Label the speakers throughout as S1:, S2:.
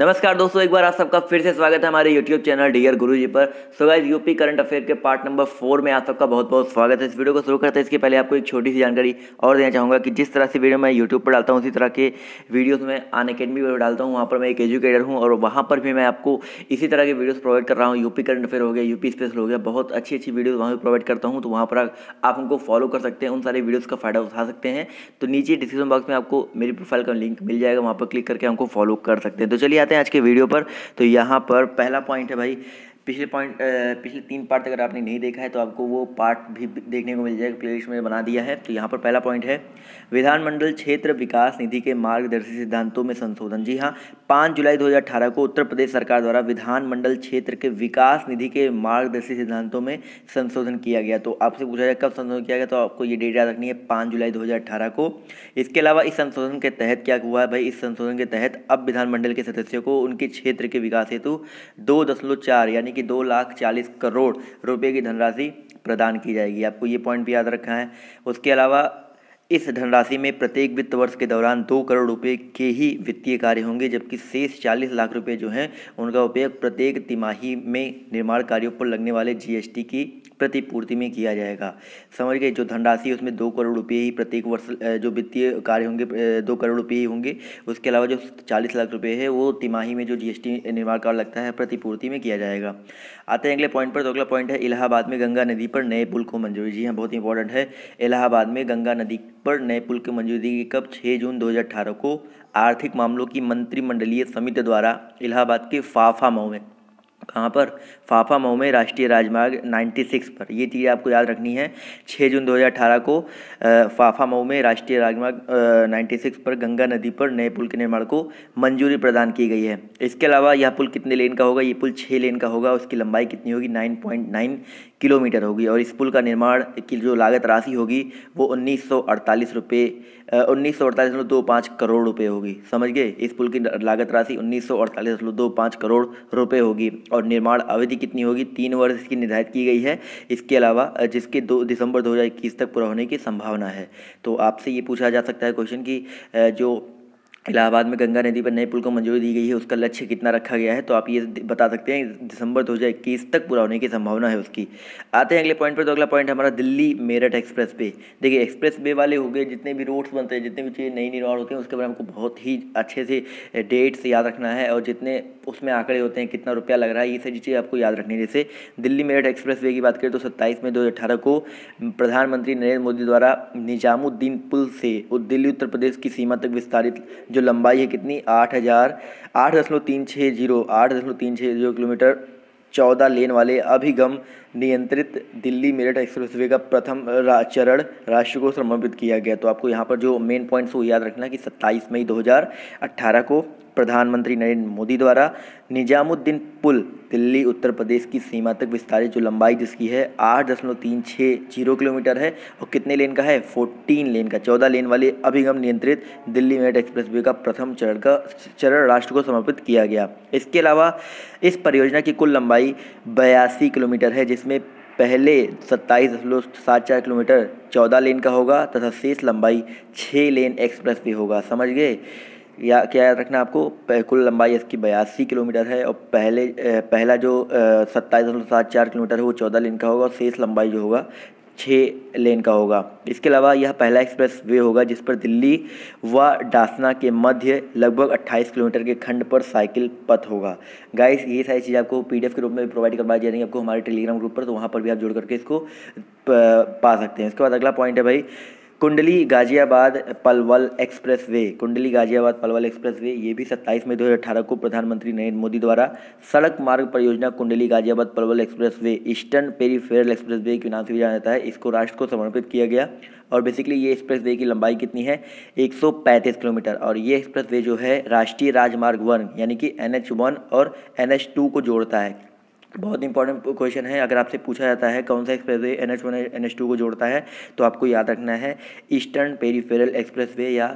S1: नमस्कार दोस्तों एक बार आप सबका फिर से स्वागत है हमारे YouTube channel dear Guru ji पर so guys UP current affair के पार्ट नंबर फोर में आप सबका बहुत बहुत स्वागत है इस वीडियो को शुरू करते हैं इसके पहले आपको एक छोटी सी जानकारी और देना चाहूँगा कि जिस तरह से वीडियो मैं यूट्यूब पर डालता हूँ उसी तरह के वीडियोज़ में अन अकेडमी पर डालता हूँ वहाँ पर मैं एक एजुकेटर हूँ और वहाँ पर भी मैं आपको इसी तरह के वीडियोज़ प्रोवाइड कर रहा हूँ यूपी करंट अफेयर हो गया यूपी स्पेशल हो गया बहुत अच्छी अच्छी वीडियोज़ वहाँ पर प्रोवाइड करता हूँ तो वहाँ पर आप उनको फॉलो कर सकते हैं उन सारे वीडियोज़ का फ़ायदा उठा सकते हैं तो नीचे डिस्क्रिप्शन बॉक्स में आपको मेरी प्रोफाइल का लिंक मिल जाएगा वहाँ पर क्लिक करके हमको फॉलो कर सकते हैं तो चलिए जाते हैं आज के वीडियो पर तो यहाँ पर पहला पॉइंट है भाई पिछले पॉइंट पिछले तीन पार्ट अगर आपने नहीं देखा है तो आपको वो पार्ट भी देखने को मिल जाएगा लिस्ट में बना दिया है तो यहाँ पर पहला पॉइंट है विधानमंडल क्षेत्र विकास निधि के मार्गदर्शी सिद्धांतों में संशोधन जी हाँ पाँच जुलाई 2018 को उत्तर प्रदेश सरकार द्वारा विधानमंडल क्षेत्र के विकास निधि के मार्गदर्शी सिद्धांतों में संशोधन किया गया तो आपसे पूछा जाए कब संशोधन किया गया तो आपको ये डेट याद रखनी है पाँच जुलाई दो को इसके अलावा इस संशोधन के तहत क्या हुआ है भाई इस संशोधन के तहत अब विधानमंडल के सदस्यों को उनके क्षेत्र के विकास हेतु दो यानी यानी कि दो लाख चालीस करोड़ रुपये की धनराशि प्रदान की जाएगी आपको ये पॉइंट भी याद रखना है उसके अलावा इस धनराशि में प्रत्येक वित्त वर्ष के दौरान दो करोड़ रुपए के ही वित्तीय कार्य होंगे जबकि शेष चालीस लाख रुपए जो हैं उनका उपयोग प्रत्येक तिमाही में निर्माण कार्यों पर लगने वाले जीएसटी की प्रतिपूर्ति में किया जाएगा समझ गए जो धनराशि है उसमें दो करोड़ रुपये ही प्रत्येक वर्ष जो वित्तीय कार्य होंगे दो करोड़ रुपये ही होंगे उसके अलावा जो चालीस लाख रुपये है वो तिमाही में जो जीएसटी निर्माण कार्य लगता है प्रतिपूर्ति में किया जाएगा आते हैं अगले पॉइंट पर तो अगला पॉइंट है इलाहाबाद में गंगा नदी पर नए पुल को मंजूरी जी हाँ बहुत इंपॉर्टेंट है इलाहाबाद में गंगा नदी पर नए पुल की मंजूरी की कब 6 जून 2018 को आर्थिक मामलों की मंत्रिमंडलीय समिति द्वारा इलाहाबाद के फाफा मऊ में कहाँ पर फाफा मऊ में राष्ट्रीय राजमार्ग 96 पर ये चीज़ आपको याद रखनी है 6 जून 2018 को फाफा मऊ में राष्ट्रीय राजमार्ग 96 पर गंगा नदी पर नए पुल के निर्माण को मंजूरी प्रदान की गई है इसके अलावा यह पुल कितने लेन का होगा ये पुल छः लेन का होगा उसकी लंबाई कितनी होगी नाइन किलोमीटर होगी और इस पुल का निर्माण की जो लागत राशि होगी वो उन्नीस सौ उन्नीस सौ अड़तालीस दशमलव दो पाँच करोड़ रुपए होगी समझ गए इस पुल की लागत राशि उन्नीस सौ अड़तालीस दशमलव दो पाँच करोड़ रुपए होगी और निर्माण अवधि कितनी होगी तीन वर्ष इसकी निर्धारित की गई है इसके अलावा जिसके दो दिसंबर दो हज़ार इक्कीस तक पूरा होने की संभावना है तो आपसे ये पूछा जा सकता है क्वेश्चन की जो इलाहाबाद में गंगा नदी पर नए पुल को मंजूरी दी गई है उसका लक्ष्य कितना रखा गया है तो आप ये बता सकते हैं दिसंबर दो हज़ार इक्कीस तक पूरा होने की संभावना है उसकी आते हैं अगले पॉइंट पर तो अगला पॉइंट हमारा दिल्ली मेरठ एक्सप्रेस वे देखिए एक्सप्रेस वे वाले हो गए जितने भी रोड्स बनते हैं जितने भी चीज़ें नई निर्माण होते हैं उसके बारे में हमको बहुत ही अच्छे से डेट्स याद रखना है और जितने उसमें आंकड़े होते हैं कितना रुपया लग रहा है ये सारी चीज़ें आपको याद रखनी है जैसे दिल्ली मेरठ एक्सप्रेस वे की बात करें तो सत्ताईस मई दो को प्रधानमंत्री नरेंद्र मोदी द्वारा निजामुद्दीन पुल से दिल्ली उत्तर प्रदेश की सीमा तक विस्तारित जो लंबाई है कितनी आठ हज़ार आठ दशमलव तीन छः जीरो आठ दशमलव तीन छः जीरो किलोमीटर चौदह लेन वाले अभिगम नियंत्रित दिल्ली मेरठ एक्सप्रेसवे का प्रथम रा, चरण राष्ट्र को समर्पित किया गया तो आपको यहाँ पर जो मेन पॉइंट्स वो याद रखना कि सत्ताईस मई 2018 को प्रधानमंत्री नरेंद्र मोदी द्वारा निजामुद्दीन पुल दिल्ली उत्तर प्रदेश की सीमा तक विस्तारित जो लंबाई जिसकी है आठ दशमलव तीन छः जीरो किलोमीटर है और कितने लेन का है फोर्टीन लेन का चौदह लेन वाले अभिगम नियंत्रित दिल्ली मेरठ वे का प्रथम चरण का चरण राष्ट्र को समर्पित किया गया इसके अलावा इस परियोजना की कुल लंबाई बयासी किलोमीटर है जिसमें पहले सत्ताईस दशमलव सात चार किलोमीटर चौदह लेन का होगा तथा शेष लंबाई छः लेन एक्सप्रेस वे होगा समझ गए या क्या याद रखना आपको कुल लंबाई इसकी बयासी किलोमीटर है और पहले पहला जो सत्ताईस दशमलव सात चार किलोमीटर है वो चौदह लेन का होगा और शेष लंबाई जो होगा छः लेन का होगा इसके अलावा यह पहला एक्सप्रेस वे होगा जिस पर दिल्ली व डासना के मध्य लगभग 28 किलोमीटर के खंड पर साइकिल पथ होगा गाइस ये सारी चीज़ें आपको पी के रूप में भी प्रोवाइड करवाई जा रही है आपको हमारे टेलीग्राम ग्रुप पर तो वहाँ पर भी आप जोड़ करके इसको पा सकते हैं इसके बाद अगला पॉइंट है भाई कुंडली गाजियाबाद पलवल एक्सप्रेस वे कुंडली गाजियाबाद पलवल एक्सप्रेस वे ये भी 27 मई 2018 को प्रधानमंत्री नरेंद्र मोदी द्वारा सड़क मार्ग परियोजना Kundli Ghaziabad Palwal expressway eastern peripheral expressway के नाम से भी जाना जाता है इसको राष्ट्र को समर्पित किया गया और बेसिकली ये एक्सप्रेस वे की लंबाई कितनी है एक किलोमीटर और ये एक्सप्रेस वे जो है राष्ट्रीय राजमार्ग वन यानी कि एन और एन को जोड़ता है बहुत इंपॉर्टेंट क्वेश्चन है अगर आपसे पूछा जाता है कौन सा expressway N H one N H two को जोड़ता है तो आपको याद रखना है ईस्टर्न पेरीफेरल एक्सप्रेस वे या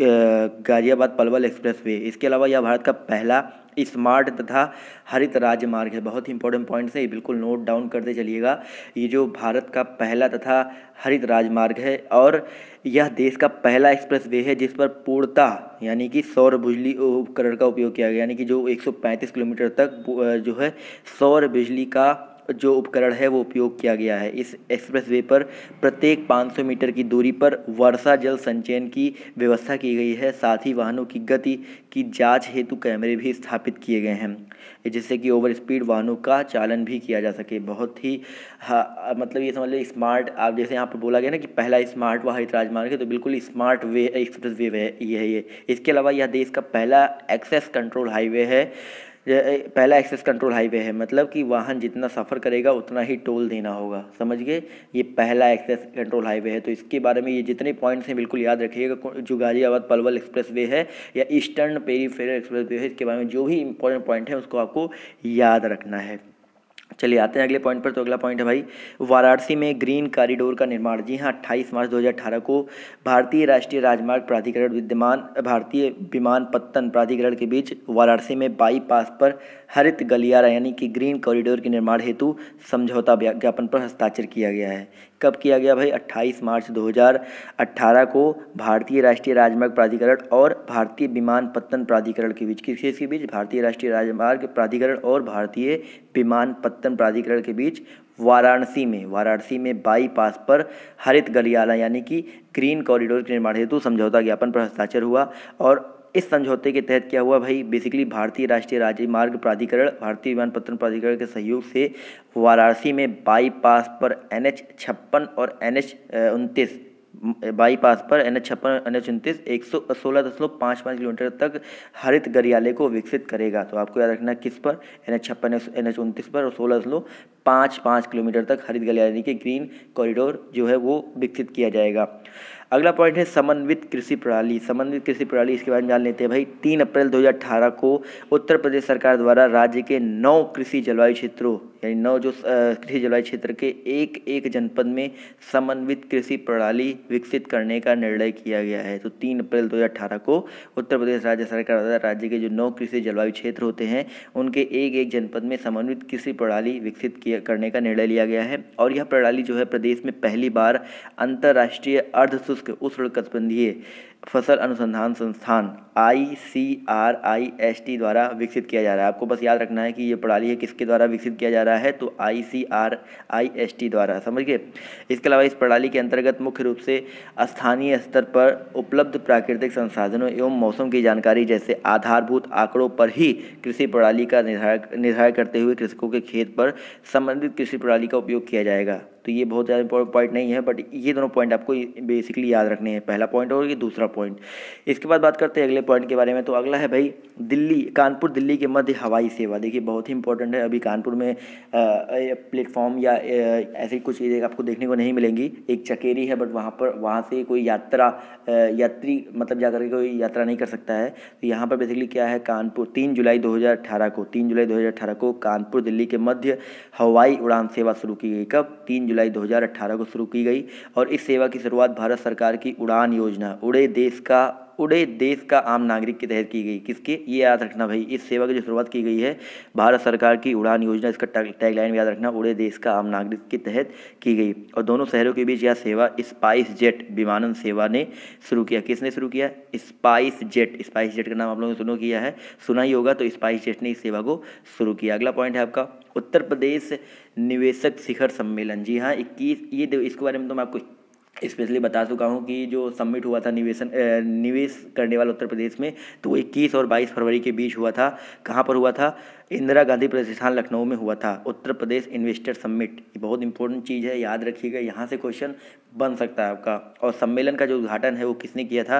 S1: गाज़ियाबाद पलवल एक्सप्रेस वे इसके अलावा यह भारत का पहला स्मार्ट तथा हरित राज्य मार्ग है बहुत ही इंपॉर्टेंट पॉइंट है ये बिल्कुल नोट डाउन करते चलिएगा ये जो भारत का पहला तथा हरित राजमार्ग है और यह देश का पहला एक्सप्रेस वे है जिस पर पूर्णता यानी कि सौर बिजली उपकरण का उपयोग किया गया यानी कि जो 135 किलोमीटर तक जो है सौर बिजली का जो उपकरण है वो उपयोग किया गया है इस एक्सप्रेस वे पर प्रत्येक 500 मीटर की दूरी पर वर्षा जल संचयन की व्यवस्था की गई है साथ ही वाहनों की गति की जांच हेतु कैमरे भी स्थापित किए गए हैं जिससे कि ओवर स्पीड वाहनों का चालन भी किया जा सके बहुत ही हाँ, मतलब ये समझ लो स्मार्ट आप जैसे यहाँ पर बोला गया ना कि पहला स्मार्ट वाहित राजमार्ग है तो बिल्कुल स्मार्ट वे एक्सप्रेस वे है ये है ये इसके अलावा यह देश का पहला एक्सेस कंट्रोल हाईवे है पहला एक्सेस कंट्रोल हाईवे है मतलब कि वाहन जितना सफ़र करेगा उतना ही टोल देना होगा समझ गए ये पहला एक्सेस कंट्रोल हाईवे है तो इसके बारे में ये जितने पॉइंट्स हैं बिल्कुल याद रखिएगा जो गाज़ियाबाद पलवल एक्सप्रेस वे है या ईस्टर्न पेरीफेरल एक्सप्रेस वे है इसके बारे में जो भी इंपॉर्टेंट पॉइंट है उसको आपको याद रखना है चलिए आते हैं अगले पॉइंट पर तो अगला पॉइंट है भाई वाराणसी में ग्रीन कॉरिडोर का निर्माण जी हाँ 28 मार्च 2018 को भारतीय राष्ट्रीय राजमार्ग प्राधिकरण विद्यमान भारतीय विमान पत्तन प्राधिकरण के बीच वाराणसी में बाईपास पर हरित गलियारा यानी कि ग्रीन कॉरिडोर के निर्माण हेतु समझौता ज्ञापन पर हस्ताक्षर किया गया है कब किया गया भाई 28 मार्च 2018 को भारतीय राष्ट्रीय राजमार्ग प्राधिकरण और भारतीय पत्तन प्राधिकरण के बीच किसके बीच भारतीय राष्ट्रीय राजमार्ग प्राधिकरण और भारतीय विमानपत्तन पत्तन प्राधिकरण के बीच वाराणसी में वाराणसी में बाईपास पर हरित गलियाला यानी कि ग्रीन कॉरिडोर के निर्माण हेतु समझौता ज्ञापन पर हस्ताक्षर हुआ और इस समझौते के तहत क्या हुआ भाई बेसिकली भारतीय राष्ट्रीय राजमार्ग प्राधिकरण भारतीय विमानपत्तन प्राधिकरण के सहयोग से वाराणसी में बाईपास पर एन एच छप्पन और एन एच उनतीस बाईपास पर एन एच छप्पन एन एच उनतीस एक सौ सोलह दशमलव पाँच पाँच किलोमीटर तक हरित गरियाले को विकसित करेगा तो आपको याद रखना किस पर एन एच छप्पन एन एच उनतीस पर और सोलह दशमलव पाँच पाँच किलोमीटर तक हरित गरियाली के ग्रीन कॉरिडोर जो है वो विकसित किया जाएगा अगला पॉइंट है समन्वित कृषि प्रणाली समन्वित कृषि प्रणाली इसके बारे में जान लेते हैं भाई तीन अप्रैल 2018 को उत्तर प्रदेश सरकार द्वारा राज्य के नौ कृषि जलवायु क्षेत्रों यानी नौ जो कृषि जलवायु क्षेत्र के एक एक जनपद में समन्वित कृषि प्रणाली विकसित करने का निर्णय किया गया है तो तीन अप्रैल 2018 को उत्तर प्रदेश राज्य सरकार द्वारा राज्य के जो नौ कृषि जलवायु क्षेत्र होते हैं उनके एक एक जनपद में समन्वित कृषि प्रणाली विकसित किया करने का निर्णय लिया गया है और यह प्रणाली जो है प्रदेश में पहली बार अंतर्राष्ट्रीय अर्धशुष्क शुष्क उष्णकटिबंधीय फसल अनुसंधान संस्थान I C R I S T द्वारा विकसित किया जा रहा है आपको बस याद रखना है कि ये प्रणाली है किसके द्वारा विकसित किया जा रहा है तो I C R I S T द्वारा समझ गए इसके अलावा इस प्रणाली के अंतर्गत मुख्य रूप से स्थानीय स्तर पर उपलब्ध प्राकृतिक संसाधनों एवं मौसम की जानकारी जैसे आधारभूत आंकड़ों पर ही कृषि प्रणाली का निर्धारण निर्धारण करते हुए कृषकों के खेत पर संबंधित कृषि प्रणाली का उपयोग किया जाएगा तो ये बहुत ज़्यादा इंपॉर्टेंट पॉइंट नहीं है बट ये दोनों पॉइंट आपको बेसिकली याद रखने हैं पहला पॉइंट और ये दूसरा पॉइंट इसके बाद बात करते हैं अगले पॉइंट के बारे में तो अगला है भाई दिल्ली कानपुर दिल्ली के मध्य हवाई सेवा देखिए बहुत ही इंपॉर्टेंट है अभी कानपुर में प्लेटफॉर्म या ऐसी कुछ चीज़ें आपको देखने को नहीं मिलेंगी एक चकेरी है बट वहाँ पर वहाँ से कोई यात्रा यात्री मतलब जा के कोई यात्रा नहीं कर सकता है तो यहाँ पर बेसिकली क्या है कानपुर तीन जुलाई दो को तीन जुलाई दो को कानपुर दिल्ली के मध्य हवाई उड़ान सेवा शुरू की गई कब तीन जुलाई 2018 को शुरू की गई और इस सेवा की शुरुआत भारत सरकार की उड़ान योजना उड़े देश का उड़े देश का आम नागरिक के तहत की गई किसके ये याद रखना भाई इस सेवा की जो शुरुआत की गई है भारत सरकार की उड़ान योजना इसका टैगलाइन याद रखना उड़े देश का आम नागरिक के तहत की गई और दोनों शहरों के बीच यह सेवा स्पाइस जेट विमानन सेवा ने शुरू किया किसने शुरू किया स्पाइस जेट स्पाइस जेट का नाम आप लोगों ने सुनो किया है सुना ही होगा तो स्पाइस जेट ने इस सेवा को शुरू किया अगला पॉइंट है आपका उत्तर प्रदेश निवेशक शिखर सम्मेलन जी हाँ इक्कीस ये इसके बारे में तो मैं आपको स्पेशली बता चुका हूँ कि जो सबमिट हुआ था निवेशन निवेश करने वाला उत्तर प्रदेश में तो वो इक्कीस और बाईस फरवरी के बीच हुआ था कहाँ पर हुआ था इंदिरा गांधी प्रतिष्ठान लखनऊ में हुआ था उत्तर प्रदेश इन्वेस्टर समिट ये बहुत इंपॉर्टेंट चीज़ है याद रखिएगा यहाँ से क्वेश्चन बन सकता है आपका और सम्मेलन का जो उद्घाटन है वो किसने किया था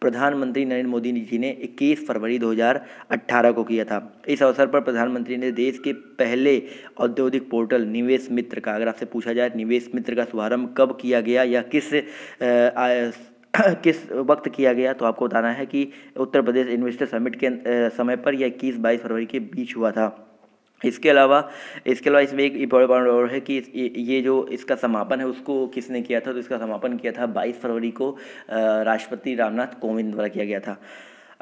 S1: प्रधानमंत्री नरेंद्र मोदी जी ने 21 फरवरी 2018 को किया था इस अवसर पर प्रधानमंत्री ने देश के पहले औद्योगिक पोर्टल निवेश मित्र का अगर आपसे पूछा जाए निवेश मित्र का शुभारंभ कब किया गया या किस आ, आ, किस वक्त किया गया तो आपको बताना है कि उत्तर प्रदेश इन्वेस्टर समिट के समय पर यह इक्कीस बाईस फरवरी के बीच हुआ था इसके अलावा इसके अलावा इसमें एक इम्पोर्टेंट और है कि ये जो इसका समापन है उसको किसने किया था तो इसका समापन किया था 22 फरवरी को राष्ट्रपति रामनाथ कोविंद द्वारा किया गया था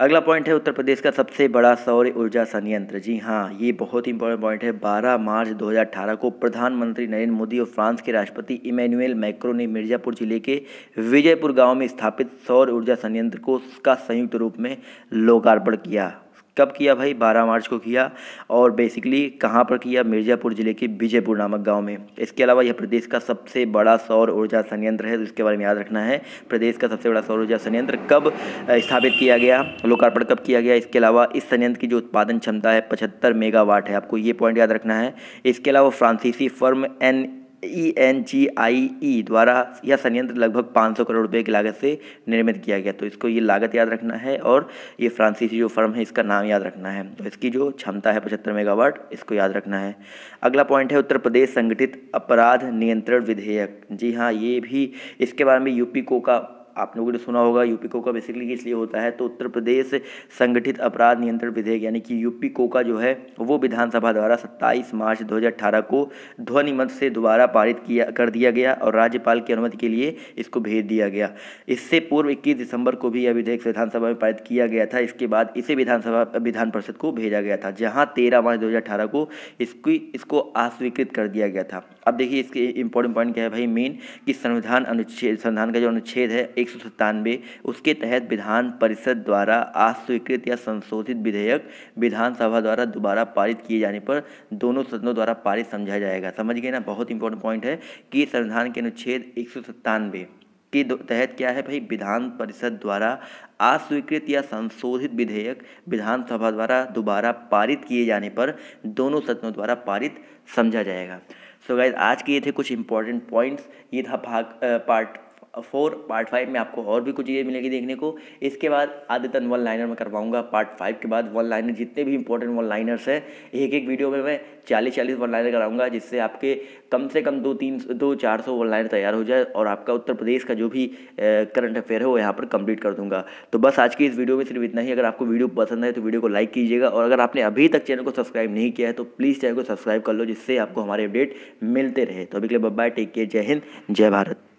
S1: अगला पॉइंट है उत्तर प्रदेश का सबसे बड़ा सौर ऊर्जा संयंत्र जी हाँ ये बहुत ही इंपॉर्टेंट पॉइंट है 12 मार्च 2018 को प्रधानमंत्री नरेंद्र मोदी और फ्रांस के राष्ट्रपति इमैनुअल मैक्रो ने मिर्जापुर जिले के विजयपुर गांव में स्थापित सौर ऊर्जा संयंत्र को का संयुक्त रूप में लोकार्पण किया कब किया भाई 12 मार्च को किया और बेसिकली कहाँ पर किया मिर्ज़ापुर ज़िले के विजयपुर नामक गांव में इसके अलावा यह प्रदेश का सबसे बड़ा सौर ऊर्जा संयंत्र है तो इसके बारे में याद रखना है प्रदेश का सबसे बड़ा सौर ऊर्जा संयंत्र कब स्थापित किया गया लोकार्पण कब किया गया इसके अलावा इस संयंत्र की जो उत्पादन क्षमता है पचहत्तर मेगावाट है आपको ये पॉइंट याद रखना है इसके अलावा फ्रांसीसी फर्म N E N G I E द्वारा यह संयंत्र लगभग 500 करोड़ रुपए की लागत से निर्मित किया गया तो इसको ये लागत याद रखना है और ये फ्रांसीसी जो फर्म है इसका नाम याद रखना है तो इसकी जो क्षमता है पचहत्तर मेगावाट इसको याद रखना है अगला पॉइंट है उत्तर प्रदेश संगठित अपराध नियंत्रण विधेयक जी हाँ ये भी इसके बारे में यूपी को का आप लोगों ने सुना होगा यूपी कोका बेसिकली इसलिए होता है तो उत्तर प्रदेश संगठित अपराध नियंत्रण विधेयक यानी कि यूपी कोका जो है वो विधानसभा द्वारा 27 मार्च 2018 को ध्वनिमत से दोबारा पारित किया कर दिया गया और राज्यपाल की अनुमति के लिए इसको भेज दिया गया इससे पूर्व इक्कीस दिसंबर को भी यह विधेयक विधानसभा में पारित किया गया था इसके बाद इसे विधानसभा विधान परिषद को भेजा गया था जहाँ तेरह मार्च दो को इसकी इसको अस्वीकृत कर दिया गया था अब देखिए इसके इंपॉर्टेंट पॉइंट क्या है भाई मेन कि संविधान अनुच्छेद संविधान का जो अनुच्छेद है एक सौ उसके तहत विधान परिषद द्वारा आज स्वीकृत या संशोधित विधेयक विधानसभा द्वारा दोबारा पारित किए जाने पर दोनों सदनों द्वारा पारित समझा जाएगा समझ गए ना बहुत इंपॉर्टेंट पॉइंट है कि संविधान के अनुच्छेद एक सौ सत्तानवे के तहत क्या है भाई विधान परिषद द्वारा अस्वीकृत या संशोधित विधेयक विधानसभा द्वारा दोबारा पारित किए जाने पर दोनों सदनों द्वारा पारित समझा जाएगा सो so गाइज आज के ये थे कुछ इंपॉर्टेंट पॉइंट्स ये था भाग पार्ट फोर पार्ट फाइव में आपको और भी कुछ चीज़ें मिलेगी देखने को इसके बाद आदितन वन लाइनर में करवाऊंगा पार्ट फाइव के बाद वन लाइनर जितने भी इंपॉर्टेंट वन लाइनर्स हैं एक एक वीडियो में मैं चालीस चालीस वन लाइनर कराऊंगा जिससे आपके कम से कम दो तीन दो चार सौ वन लाइनर तैयार हो जाए और आपका उत्तर प्रदेश का जो भी करंट अफेयर है वो यहाँ पर कंप्लीट कर दूंगा तो बस आज की इस वीडियो में सिर्फ इतना ही अगर आपको वीडियो पसंद है तो वीडियो को लाइक कीजिएगा और अगर आपने अभी तक चैनल को सब्सक्राइब नहीं किया है तो प्लीज़ चैनल को सब्सक्राइब कर लो जिससे आपको हमारे अपडेट मिलते रहे तो अभी के लिए बाय टेक केयर जय हिंद जय भारत